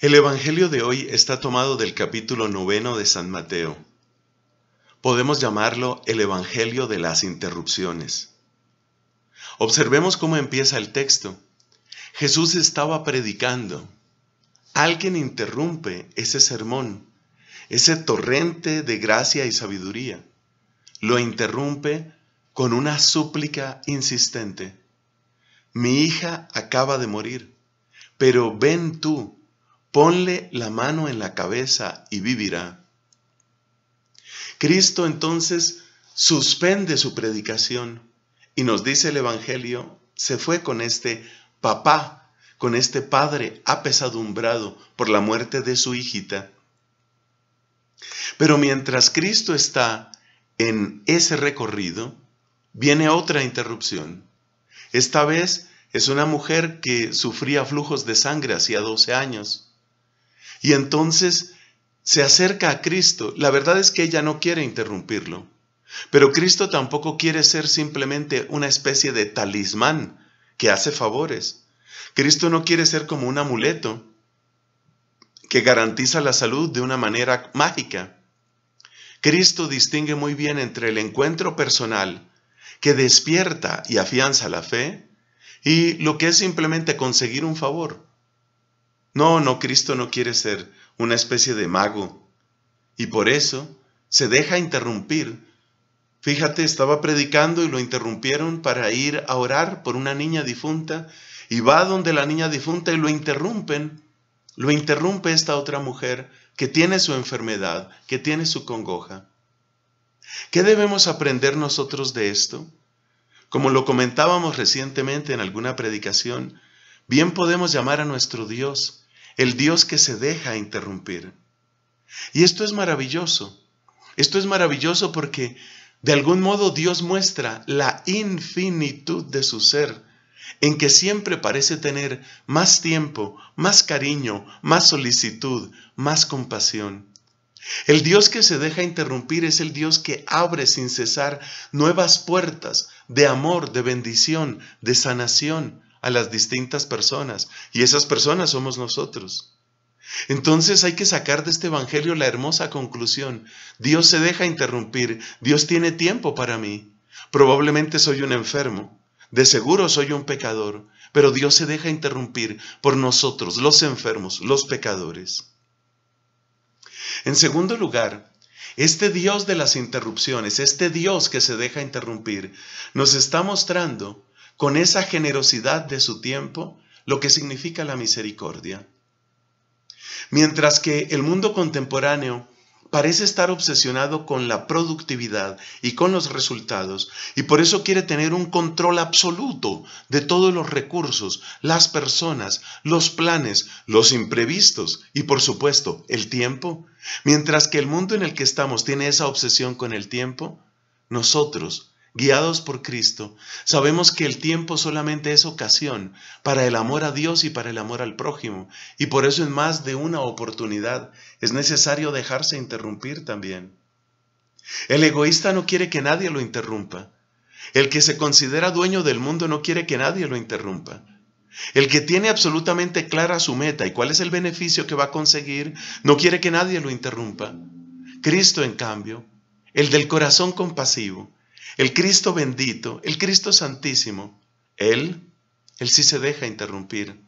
El Evangelio de hoy está tomado del capítulo noveno de San Mateo. Podemos llamarlo el Evangelio de las interrupciones. Observemos cómo empieza el texto. Jesús estaba predicando. Alguien interrumpe ese sermón, ese torrente de gracia y sabiduría. Lo interrumpe con una súplica insistente. Mi hija acaba de morir, pero ven tú ponle la mano en la cabeza y vivirá. Cristo entonces suspende su predicación y nos dice el Evangelio, se fue con este papá, con este padre apesadumbrado por la muerte de su hijita. Pero mientras Cristo está en ese recorrido, viene otra interrupción. Esta vez es una mujer que sufría flujos de sangre hacía 12 años. Y entonces se acerca a Cristo. La verdad es que ella no quiere interrumpirlo. Pero Cristo tampoco quiere ser simplemente una especie de talismán que hace favores. Cristo no quiere ser como un amuleto que garantiza la salud de una manera mágica. Cristo distingue muy bien entre el encuentro personal que despierta y afianza la fe y lo que es simplemente conseguir un favor, no, no, Cristo no quiere ser una especie de mago. Y por eso se deja interrumpir. Fíjate, estaba predicando y lo interrumpieron para ir a orar por una niña difunta y va donde la niña difunta y lo interrumpen. Lo interrumpe esta otra mujer que tiene su enfermedad, que tiene su congoja. ¿Qué debemos aprender nosotros de esto? Como lo comentábamos recientemente en alguna predicación, Bien podemos llamar a nuestro Dios el Dios que se deja interrumpir. Y esto es maravilloso. Esto es maravilloso porque de algún modo Dios muestra la infinitud de su ser, en que siempre parece tener más tiempo, más cariño, más solicitud, más compasión. El Dios que se deja interrumpir es el Dios que abre sin cesar nuevas puertas de amor, de bendición, de sanación, a las distintas personas y esas personas somos nosotros. Entonces hay que sacar de este Evangelio la hermosa conclusión. Dios se deja interrumpir, Dios tiene tiempo para mí. Probablemente soy un enfermo, de seguro soy un pecador, pero Dios se deja interrumpir por nosotros, los enfermos, los pecadores. En segundo lugar, este Dios de las interrupciones, este Dios que se deja interrumpir, nos está mostrando con esa generosidad de su tiempo, lo que significa la misericordia. Mientras que el mundo contemporáneo parece estar obsesionado con la productividad y con los resultados, y por eso quiere tener un control absoluto de todos los recursos, las personas, los planes, los imprevistos y por supuesto el tiempo. Mientras que el mundo en el que estamos tiene esa obsesión con el tiempo, nosotros guiados por Cristo, sabemos que el tiempo solamente es ocasión para el amor a Dios y para el amor al prójimo, y por eso en más de una oportunidad es necesario dejarse interrumpir también. El egoísta no quiere que nadie lo interrumpa. El que se considera dueño del mundo no quiere que nadie lo interrumpa. El que tiene absolutamente clara su meta y cuál es el beneficio que va a conseguir, no quiere que nadie lo interrumpa. Cristo, en cambio, el del corazón compasivo, el Cristo bendito, el Cristo santísimo, Él, Él sí se deja interrumpir.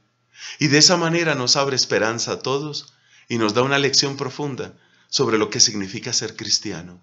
Y de esa manera nos abre esperanza a todos y nos da una lección profunda sobre lo que significa ser cristiano.